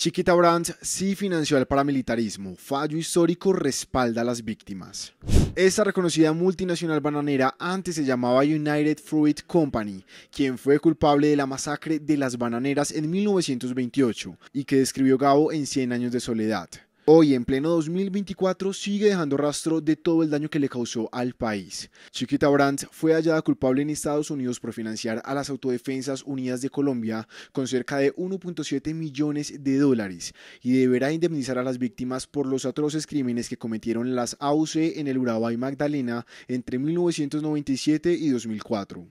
Chiquita Brands sí financió el paramilitarismo. Fallo histórico respalda a las víctimas. Esta reconocida multinacional bananera antes se llamaba United Fruit Company, quien fue culpable de la masacre de las bananeras en 1928 y que describió Gabo en 100 años de soledad. Hoy, en pleno 2024, sigue dejando rastro de todo el daño que le causó al país. Chiquita Brandt fue hallada culpable en Estados Unidos por financiar a las Autodefensas Unidas de Colombia con cerca de 1.7 millones de dólares y deberá indemnizar a las víctimas por los atroces crímenes que cometieron las AUC en el Urabá y Magdalena entre 1997 y 2004.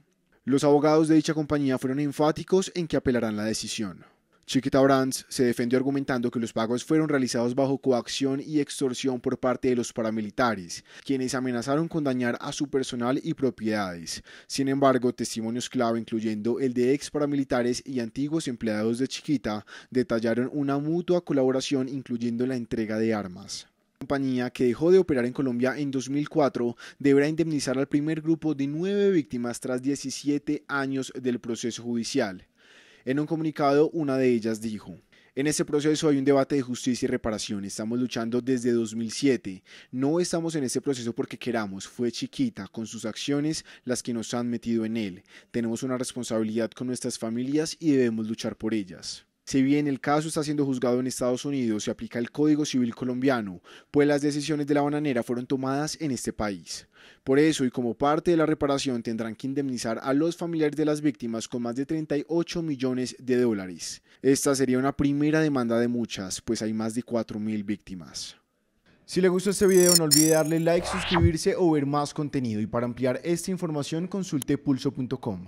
Los abogados de dicha compañía fueron enfáticos en que apelarán la decisión. Chiquita Brands se defendió argumentando que los pagos fueron realizados bajo coacción y extorsión por parte de los paramilitares, quienes amenazaron con dañar a su personal y propiedades. Sin embargo, testimonios clave, incluyendo el de ex paramilitares y antiguos empleados de Chiquita, detallaron una mutua colaboración incluyendo la entrega de armas La compañía que dejó de operar en Colombia en 2004 deberá indemnizar al primer grupo de nueve víctimas tras 17 años del proceso judicial. En un comunicado, una de ellas dijo, en ese proceso hay un debate de justicia y reparación. Estamos luchando desde 2007. No estamos en ese proceso porque queramos. Fue chiquita, con sus acciones, las que nos han metido en él. Tenemos una responsabilidad con nuestras familias y debemos luchar por ellas. Si bien el caso está siendo juzgado en Estados Unidos, se aplica el Código Civil colombiano, pues las decisiones de la bananera fueron tomadas en este país. Por eso, y como parte de la reparación, tendrán que indemnizar a los familiares de las víctimas con más de 38 millones de dólares. Esta sería una primera demanda de muchas, pues hay más de 4.000 víctimas. Si le gustó este video no olvide darle like, suscribirse o ver más contenido y para ampliar esta información consulte pulso.com.